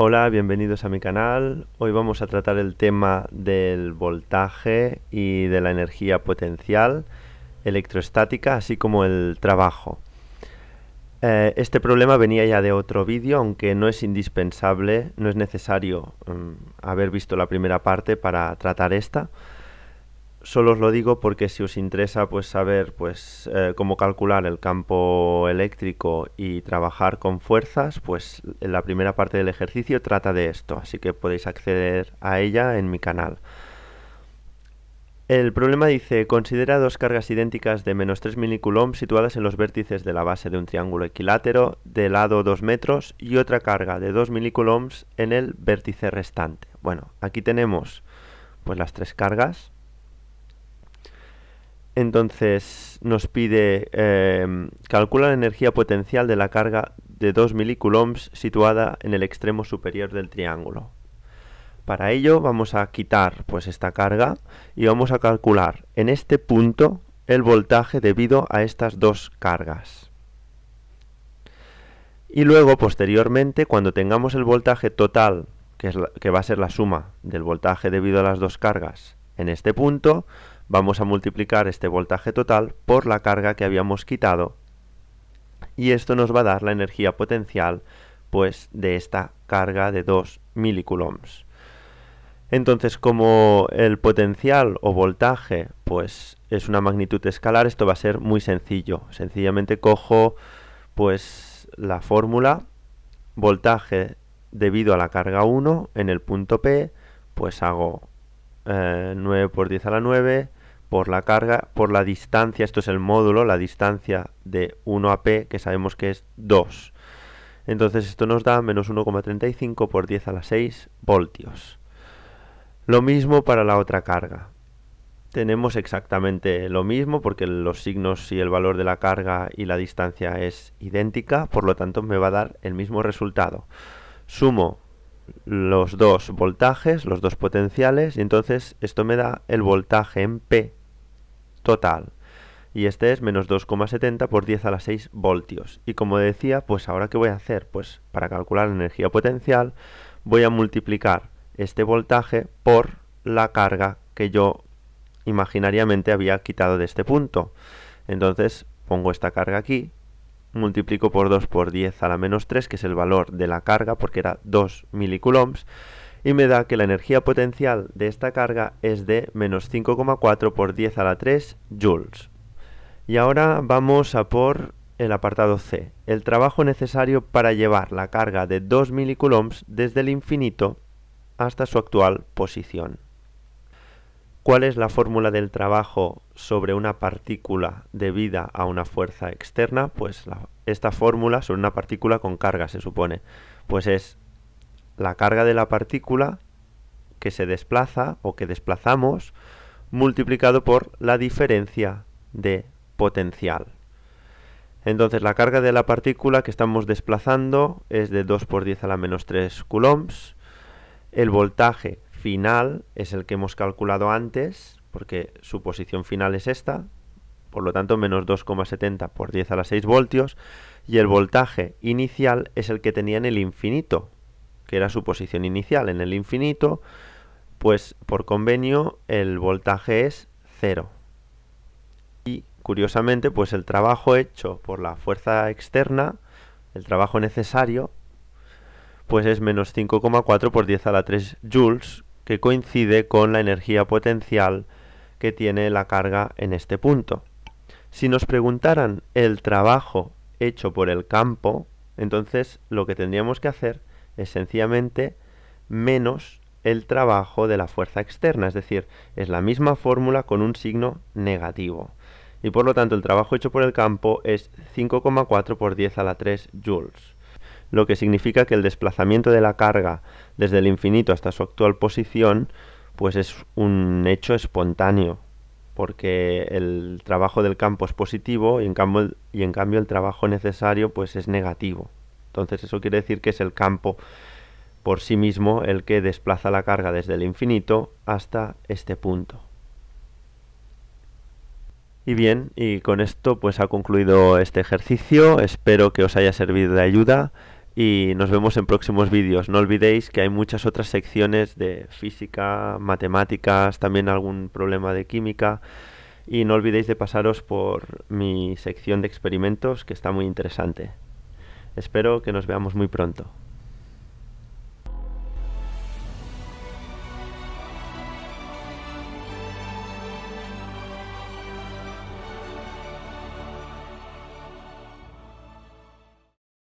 Hola, bienvenidos a mi canal. Hoy vamos a tratar el tema del voltaje y de la energía potencial electrostática, así como el trabajo. Eh, este problema venía ya de otro vídeo, aunque no es indispensable, no es necesario mm, haber visto la primera parte para tratar esta solo os lo digo porque si os interesa pues saber pues eh, cómo calcular el campo eléctrico y trabajar con fuerzas, pues la primera parte del ejercicio trata de esto, así que podéis acceder a ella en mi canal. El problema dice, considera dos cargas idénticas de menos 3 milicoulomb situadas en los vértices de la base de un triángulo equilátero de lado 2 metros y otra carga de 2 milicoulombs en el vértice restante. Bueno, aquí tenemos pues las tres cargas entonces nos pide calcular em, calcula la energía potencial de la carga de 2 milicoulombs situada en el extremo superior del triángulo. Para ello vamos a quitar pues esta carga y vamos a calcular en este punto el voltaje debido a estas dos cargas. Y luego posteriormente cuando tengamos el voltaje total, que va a ser la suma del voltaje debido a las dos cargas en este punto, vamos a multiplicar este voltaje total por la carga que habíamos quitado y esto nos va a dar la energía potencial pues de esta carga de 2 milicoulombs. Entonces, como el potencial o voltaje pues es una magnitud escalar, esto va a ser muy sencillo. Sencillamente cojo pues la fórmula voltaje debido a la carga 1 en el punto P, pues hago 9 eh, por 10 a la 9 por la carga, por la distancia, esto es el módulo, la distancia de 1 a P, que sabemos que es 2. Entonces esto nos da menos 1,35 por 10 a la 6 voltios. Lo mismo para la otra carga. Tenemos exactamente lo mismo porque los signos y el valor de la carga y la distancia es idéntica, por lo tanto me va a dar el mismo resultado. Sumo los dos voltajes, los dos potenciales, y entonces esto me da el voltaje en P total. Y este es menos 2,70 por 10 a la 6 voltios. Y como decía, pues ahora ¿qué voy a hacer? Pues para calcular la energía potencial voy a multiplicar este voltaje por la carga que yo imaginariamente había quitado de este punto. Entonces pongo esta carga aquí, multiplico por 2 por 10 a la menos 3, que es el valor de la carga, porque era 2 milicoulombs, y me da que la energía potencial de esta carga es de menos 5,4 por 10 a la 3 joules. Y ahora vamos a por el apartado C, el trabajo necesario para llevar la carga de 2 milicoulombs desde el infinito hasta su actual posición. ¿Cuál es la fórmula del trabajo sobre una partícula debida a una fuerza externa? Pues esta fórmula sobre una partícula con carga se supone, pues es la carga de la partícula que se desplaza o que desplazamos multiplicado por la diferencia de potencial. Entonces la carga de la partícula que estamos desplazando es de 2 por 10 a la menos 3 coulombs. El voltaje final es el que hemos calculado antes, porque su posición final es esta, por lo tanto menos 2,70 por 10 a la 6 voltios. Y el voltaje inicial es el que tenía en el infinito, que era su posición inicial en el infinito, pues por convenio el voltaje es cero. Y curiosamente, pues el trabajo hecho por la fuerza externa, el trabajo necesario, pues es menos 5,4 por 10 a la 3 joules, que coincide con la energía potencial que tiene la carga en este punto. Si nos preguntaran el trabajo hecho por el campo, entonces lo que tendríamos que hacer es sencillamente menos el trabajo de la fuerza externa, es decir, es la misma fórmula con un signo negativo. Y por lo tanto el trabajo hecho por el campo es 5,4 por 10 a la 3 joules, lo que significa que el desplazamiento de la carga desde el infinito hasta su actual posición pues es un hecho espontáneo, porque el trabajo del campo es positivo y en cambio, y en cambio el trabajo necesario pues es negativo. Entonces eso quiere decir que es el campo por sí mismo el que desplaza la carga desde el infinito hasta este punto. Y bien, y con esto pues ha concluido este ejercicio, espero que os haya servido de ayuda y nos vemos en próximos vídeos. No olvidéis que hay muchas otras secciones de física, matemáticas, también algún problema de química y no olvidéis de pasaros por mi sección de experimentos que está muy interesante. Espero que nos veamos muy pronto.